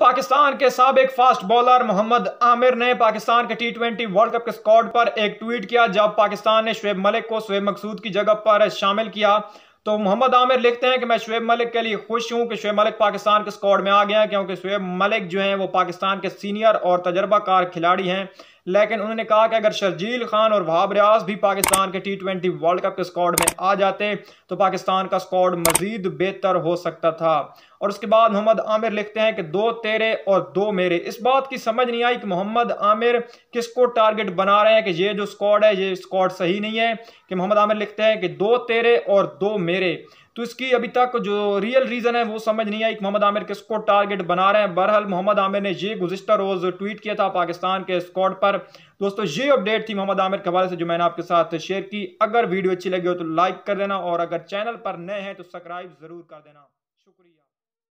पाकिस्तान के सबक fast bowler Mohammad Aamir ने पाकिस्तान के टी ट्वेंटी वर्ल्ड कप के स्कॉड पर एक ट्वीट किया जब पाकिस्तान ने शुएब मलिक को शुएब मकसूद की जगह पर शामिल किया तो मोहम्मद आमिर लिखते हैं कि मैं शुएब मलिक के लिए खुश हूं कि शुएब मलिक पाकिस्तान के स्कॉड में आ गया क्योंकि शुएब मलिक जो हैं वो पाकिस्तान के सीनियर और तजर्बाकार खिलाड़ी हैं लेकिन उन्होंने कहा कि अगर शर्जील खान और वहाब रियाज भी पाकिस्तान के टी ट्वेंटी वर्ल्ड कप के स्कॉड में आ जाते तो पाकिस्तान का स्कॉड मजीद बेहतर हो सकता था और उसके बाद मोहम्मद आमिर लिखते हैं कि दो तेरे और दो मेरे इस बात की समझ नहीं आई कि मोहम्मद आमिर किसको टारगेट बना रहे हैं कि ये जो स्कॉड है ये स्कॉड सही नहीं है कि मोहम्मद आमिर लिखते हैं कि दो तेरे और दो मेरे तो इसकी अभी तक जो रियल रीज़न है वो समझ नहीं आई कि मोहम्मद आमिर किसको टारगेट बना रहे हैं बहरहाल मोहम्मद आमिर ने ये गुजशत रोज़ ट्वीट किया था पाकिस्तान के स्कॉड पर दोस्तों ये अपडेट थी मोहम्मद आमिर के हवाले से जो मैंने आपके साथ शेयर की अगर वीडियो अच्छी लगी हो तो लाइक कर देना और अगर चैनल पर नए हैं तो सब्सक्राइब ज़रूर कर देना शुक्रिया